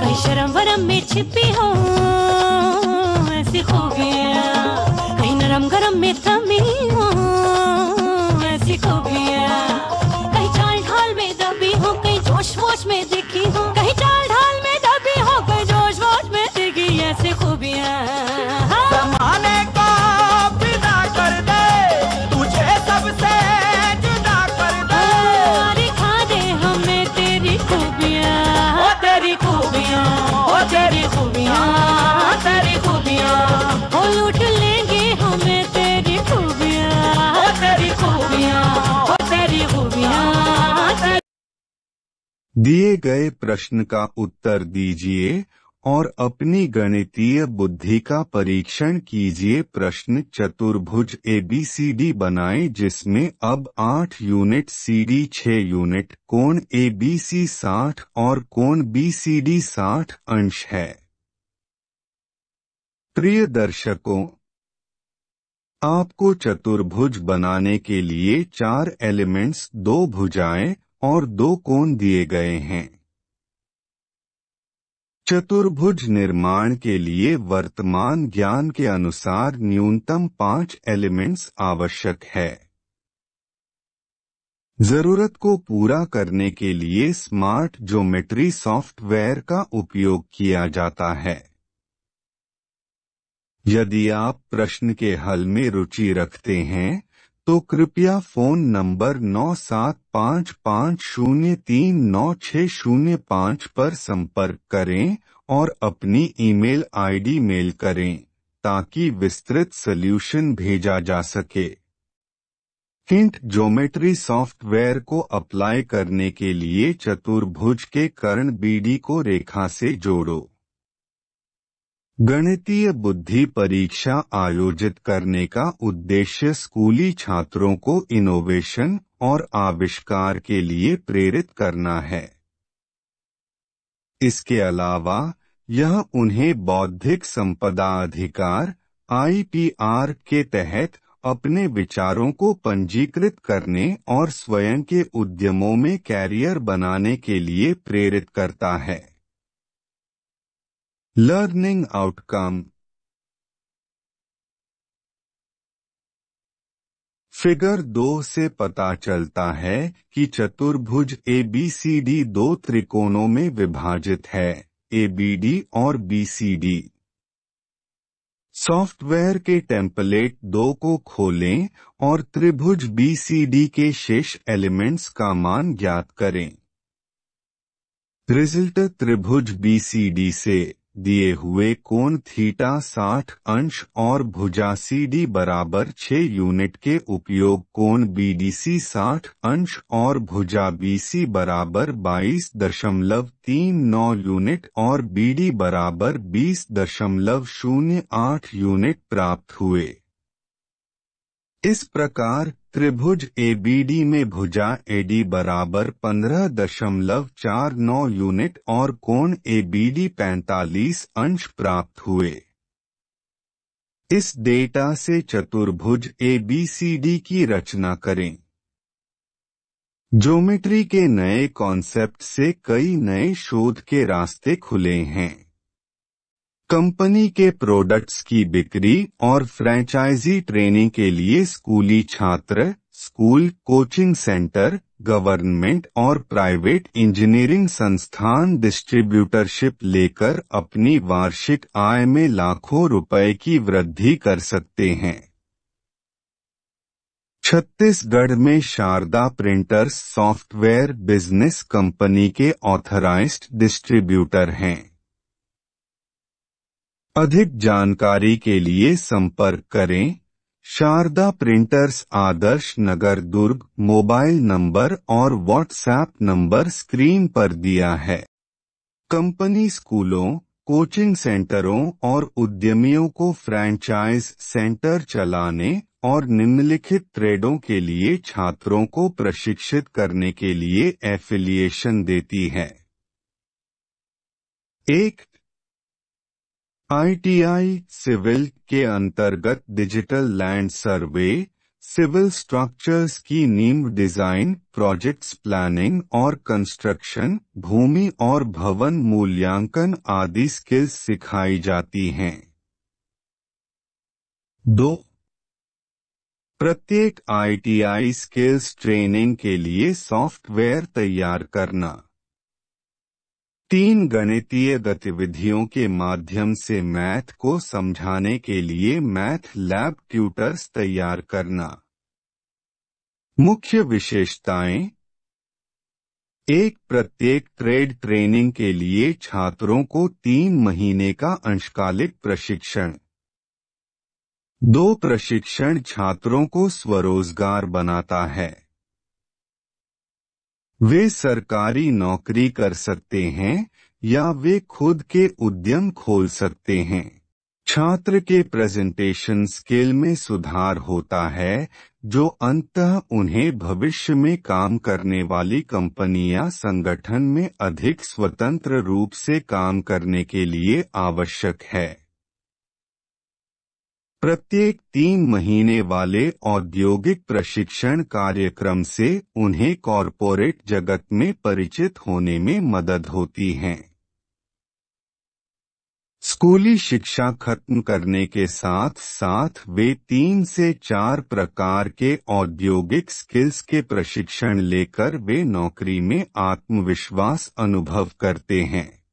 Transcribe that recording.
कहीं शर्म वरम में छिपी हो ऐसी खूबियाँ कहीं नरम गरम में थमी हो ऐसी खूबियाँ कहीं चाल ढाल में दबी हो कहीं जोश वोश में दिए गए प्रश्न का उत्तर दीजिए और अपनी गणितीय बुद्धि का परीक्षण कीजिए प्रश्न चतुर्भुज ए बी सी डी बनाएं जिसमें अब आठ यूनिट सी डी छह यूनिट कोण ए बी सी साठ और कोण बी सी डी साठ अंश है प्रिय दर्शकों आपको चतुर्भुज बनाने के लिए चार एलिमेंट्स दो भुजाएं और दो कोण दिए गए हैं चतुर्भुज निर्माण के लिए वर्तमान ज्ञान के अनुसार न्यूनतम पांच एलिमेंट्स आवश्यक है जरूरत को पूरा करने के लिए स्मार्ट ज्योमेट्री सॉफ्टवेयर का उपयोग किया जाता है यदि आप प्रश्न के हल में रुचि रखते हैं तो कृपया फोन नंबर नौ सात पाँच पाँच शून्य तीन नौ छः शून्य पाँच पर संपर्क करें और अपनी ईमेल आईडी मेल करें ताकि विस्तृत सल्यूशन भेजा जा सके हिंट ज्योमेट्री सॉफ्टवेयर को अप्लाई करने के लिए चतुर्भुज के कर्ण बीडी को रेखा से जोड़ो गणितीय बुद्धि परीक्षा आयोजित करने का उद्देश्य स्कूली छात्रों को इनोवेशन और आविष्कार के लिए प्रेरित करना है इसके अलावा यह उन्हें बौद्धिक संपदा अधिकार आईपीआर के तहत अपने विचारों को पंजीकृत करने और स्वयं के उद्यमों में कैरियर बनाने के लिए प्रेरित करता है learning outcome फिगर दो से पता चलता है कि चतुर्भुज ए बी सी डी दो त्रिकोणों में विभाजित है ए बी डी और बी सी डी सॉफ्टवेयर के टेम्पलेट दो को खोलें और त्रिभुज बीसीडी के शेष एलिमेंट्स का मान ज्ञात करें रिजल्ट त्रिभुज बीसीडी से दिए हुए कोण थीटा 60 अंश और भुजा सी डी बराबर 6 यूनिट के उपयोग कोण बीडीसी 60 अंश और भुजा बीसी बराबर 22.39 यूनिट और बीडी बराबर 20.08 यूनिट प्राप्त हुए इस प्रकार त्रिभुज एबीडी में भुजा एडी बराबर पंद्रह दशमलव चार नौ यूनिट और कोण एबीडी पैंतालीस अंश प्राप्त हुए इस डेटा से चतुर्भुज एबीसीडी की रचना करें ज्योमेट्री के नए कॉन्सेप्ट से कई नए शोध के रास्ते खुले हैं कंपनी के प्रोडक्ट्स की बिक्री और फ्रेंचाइजी ट्रेनिंग के लिए स्कूली छात्र स्कूल कोचिंग सेंटर गवर्नमेंट और प्राइवेट इंजीनियरिंग संस्थान डिस्ट्रीब्यूटरशिप लेकर अपनी वार्षिक आय में लाखों रुपए की वृद्धि कर सकते हैं छत्तीसगढ़ में Sharda printers software business company के ऑथराइज्ड डिस्ट्रीब्यूटर हैं अधिक जानकारी के लिए संपर्क करें Sharda printers Adarsh Nagar Durg mobile number और व्हाट्सएप नंबर स्क्रीन पर दिया है कंपनी स्कूलों कोचिंग सेंटरों और उद्यमियों को फ्रेंचाइज सेंटर चलाने और निम्नलिखित ट्रेडों के लिए छात्रों को प्रशिक्षित करने के लिए एफिलिएशन देती है एक आईटीआई सिविल के अंतर्गत digital land survey civil structures की नीम डिजाइन प्रोजेक्ट्स प्लानिंग और कंस्ट्रक्शन भूमि और भवन मूल्यांकन आदि स्किल्स सिखाई जाती हैं दो प्रत्येक आईटीआई स्किल्स ट्रेनिंग के लिए सॉफ्टवेयर तैयार करना तीन गणितीय गतिविधियों के माध्यम से मैथ को समझाने के लिए मैथ लैब ट्यूटर्स तैयार करना मुख्य विशेषताएं एक प्रत्येक ट्रेड ट्रेनिंग के लिए छात्रों को तीन महीने का अंशकालिक प्रशिक्षण दो प्रशिक्षण छात्रों को स्वरोजगार बनाता है वे सरकारी नौकरी कर सकते हैं या वे खुद के उद्यम खोल सकते हैं छात्र के प्रेजेंटेशन स्किल में सुधार होता है जो अंततः उन्हें भविष्य में काम करने वाली कंपनी या संगठन में अधिक स्वतंत्र रूप से काम करने के लिए आवश्यक है प्रत्येक तीन महीने वाले औद्योगिक प्रशिक्षण कार्यक्रम से उन्हें कॉरपोरेट जगत में परिचित होने में मदद होती है स्कूली शिक्षा खत्म करने के साथ साथ वे तीन से चार प्रकार के औद्योगिक स्किल्स के प्रशिक्षण लेकर वे नौकरी में आत्मविश्वास अनुभव करते हैं